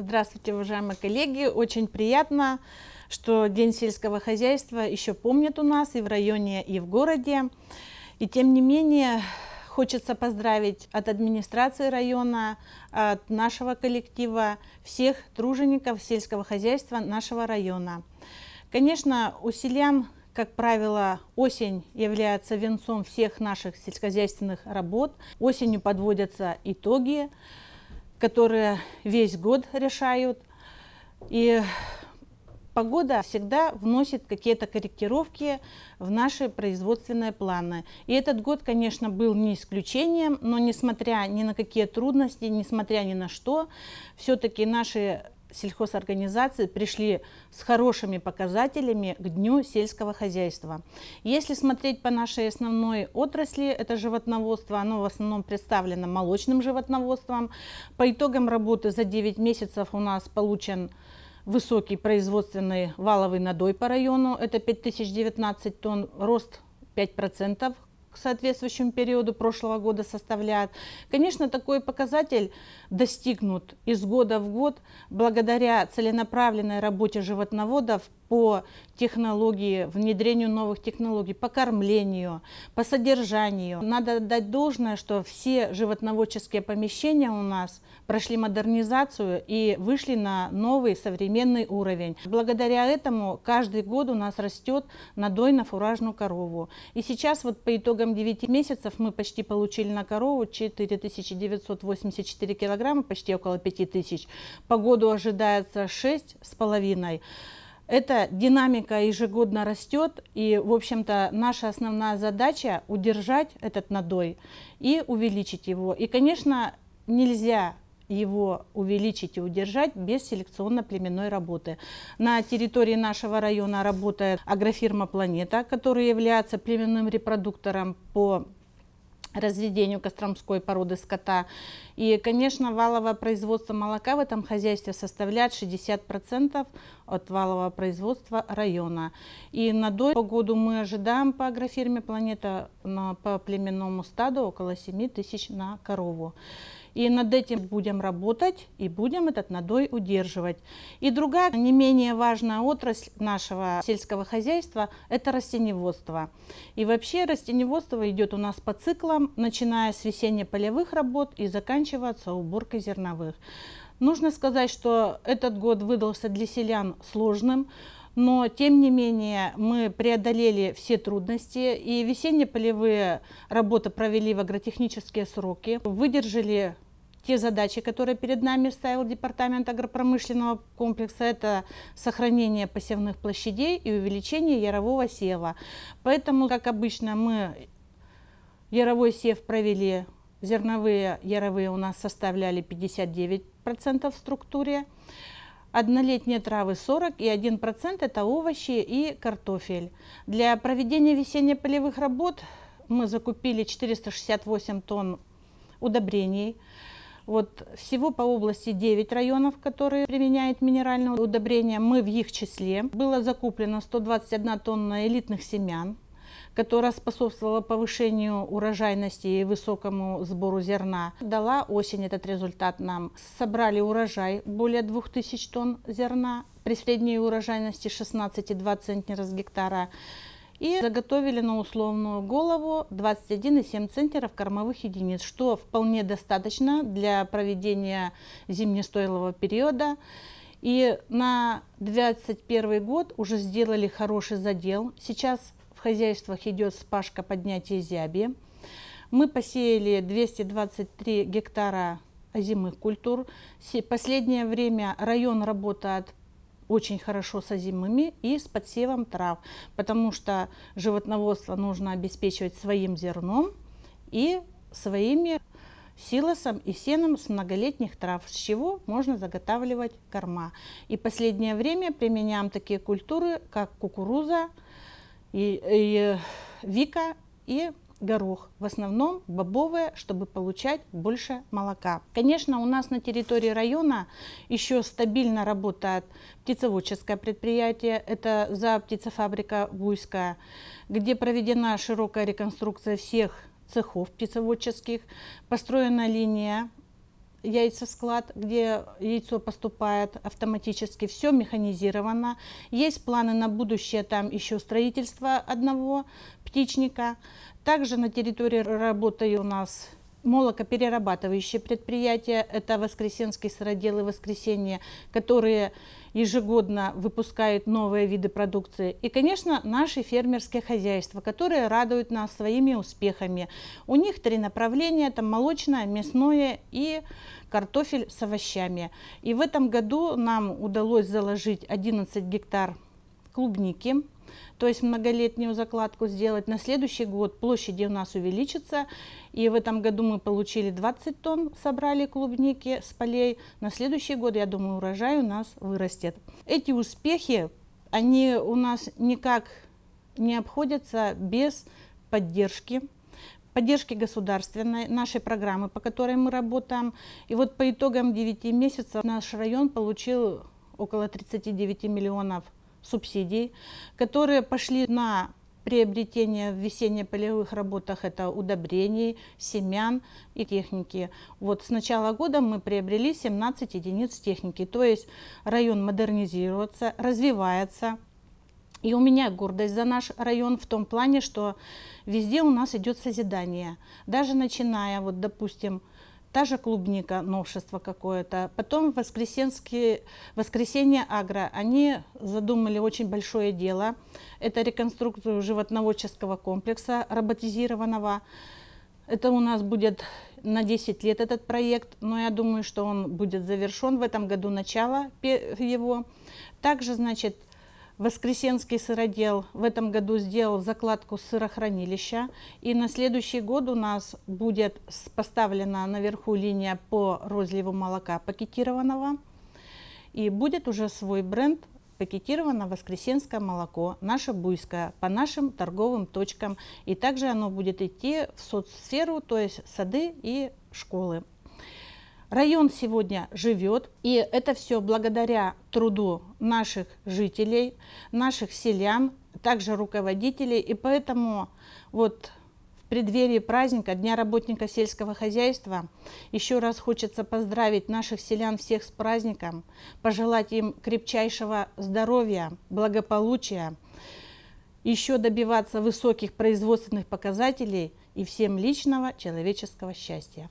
Здравствуйте, уважаемые коллеги. Очень приятно, что День сельского хозяйства еще помнят у нас и в районе, и в городе. И тем не менее, хочется поздравить от администрации района, от нашего коллектива, всех тружеников сельского хозяйства нашего района. Конечно, у селян, как правило, осень является венцом всех наших сельскохозяйственных работ. Осенью подводятся итоги которые весь год решают. И погода всегда вносит какие-то корректировки в наши производственные планы. И этот год, конечно, был не исключением, но несмотря ни на какие трудности, несмотря ни на что, все-таки наши сельхозорганизации пришли с хорошими показателями к Дню сельского хозяйства. Если смотреть по нашей основной отрасли, это животноводство, оно в основном представлено молочным животноводством. По итогам работы за 9 месяцев у нас получен высокий производственный валовый надой по району, это 5019 тонн, рост 5% к соответствующему периоду прошлого года составляет. Конечно, такой показатель достигнут из года в год благодаря целенаправленной работе животноводов по технологии, внедрению новых технологий, по кормлению, по содержанию. Надо отдать должное, что все животноводческие помещения у нас прошли модернизацию и вышли на новый современный уровень. Благодаря этому каждый год у нас растет надой на фуражную корову. И сейчас вот по итогам итогам 9 месяцев мы почти получили на корову 4984 килограмма, почти около 5000. По году ожидается 6,5. Эта динамика ежегодно растет, и, в общем-то, наша основная задача – удержать этот надой и увеличить его. И, конечно, нельзя его увеличить и удержать без селекционно-племенной работы. На территории нашего района работает агрофирма «Планета», которая является племенным репродуктором по разведению костромской породы скота. И, конечно, валовое производство молока в этом хозяйстве составляет 60% от валового производства района. И на дой по году мы ожидаем по агрофирме «Планета» по племенному стаду около 7 тысяч на корову. И над этим будем работать и будем этот надой удерживать. И другая, не менее важная отрасль нашего сельского хозяйства – это растеневодство. И вообще растеневодство идет у нас по циклам, начиная с весенне-полевых работ и заканчиваться уборкой зерновых. Нужно сказать, что этот год выдался для селян сложным, но тем не менее мы преодолели все трудности и весенние полевые работы провели в агротехнические сроки, выдержали те задачи, которые перед нами ставил Департамент агропромышленного комплекса, это сохранение посевных площадей и увеличение ярового сева. Поэтому, как обычно, мы яровой сев провели, зерновые яровые у нас составляли 59% в структуре. Однолетние травы 40 и 1% это овощи и картофель. Для проведения весенне-полевых работ мы закупили 468 тонн удобрений. Вот всего по области 9 районов, которые применяют минеральное удобрение. Мы в их числе. Было закуплено 121 тонна элитных семян которая способствовала повышению урожайности и высокому сбору зерна. Дала осень этот результат нам. Собрали урожай более 2000 тонн зерна при средней урожайности 16,2 центнера с гектара и заготовили на условную голову 21,7 центнеров кормовых единиц, что вполне достаточно для проведения зимнестойлого периода. И на 2021 год уже сделали хороший задел. Сейчас в хозяйствах идет спашка поднятия зяби. Мы посеяли 223 гектара озимых культур. Последнее время район работает очень хорошо с озимыми и с подсевом трав, потому что животноводство нужно обеспечивать своим зерном и своими силосом и сеном с многолетних трав, с чего можно заготавливать корма. И последнее время применяем такие культуры, как кукуруза, и, и э, вика и горох, в основном бобовые, чтобы получать больше молока. Конечно, у нас на территории района еще стабильно работает птицеводческое предприятие, это за птицефабрика Буйская, где проведена широкая реконструкция всех цехов птицеводческих, построена линия яйцесклад, где яйцо поступает автоматически, все механизировано. Есть планы на будущее, там еще строительство одного птичника. Также на территории работы у нас молокоперерабатывающие предприятия, это Воскресенский сыродел и Воскресенье, которые ежегодно выпускают новые виды продукции. И, конечно, наши фермерские хозяйства, которые радуют нас своими успехами. У них три направления, это молочное, мясное и картофель с овощами. И в этом году нам удалось заложить 11 гектар клубники, то есть многолетнюю закладку сделать. На следующий год площади у нас увеличатся, и в этом году мы получили 20 тонн, собрали клубники с полей. На следующий год, я думаю, урожай у нас вырастет. Эти успехи, они у нас никак не обходятся без поддержки поддержки государственной, нашей программы, по которой мы работаем. И вот по итогам 9 месяцев наш район получил около 39 миллионов субсидий, которые пошли на приобретение в весенне-полевых работах это удобрений, семян и техники. Вот с начала года мы приобрели 17 единиц техники, то есть район модернизируется, развивается. И у меня гордость за наш район в том плане, что везде у нас идет созидание. Даже начиная, вот допустим, та же клубника, новшество какое-то. Потом воскресенские, воскресенье агро, они задумали очень большое дело. Это реконструкцию животноводческого комплекса роботизированного. Это у нас будет на 10 лет этот проект, но я думаю, что он будет завершен в этом году, начало его. Также, значит, Воскресенский сыродел в этом году сделал закладку сырохранилища, и на следующий год у нас будет поставлена наверху линия по розливу молока пакетированного, и будет уже свой бренд пакетировано воскресенское молоко, наше буйское, по нашим торговым точкам. И также оно будет идти в соцсферу, то есть сады и школы. Район сегодня живет, и это все благодаря труду наших жителей, наших селян, также руководителей. И поэтому вот в преддверии праздника Дня работника сельского хозяйства еще раз хочется поздравить наших селян всех с праздником, пожелать им крепчайшего здоровья, благополучия, еще добиваться высоких производственных показателей и всем личного человеческого счастья.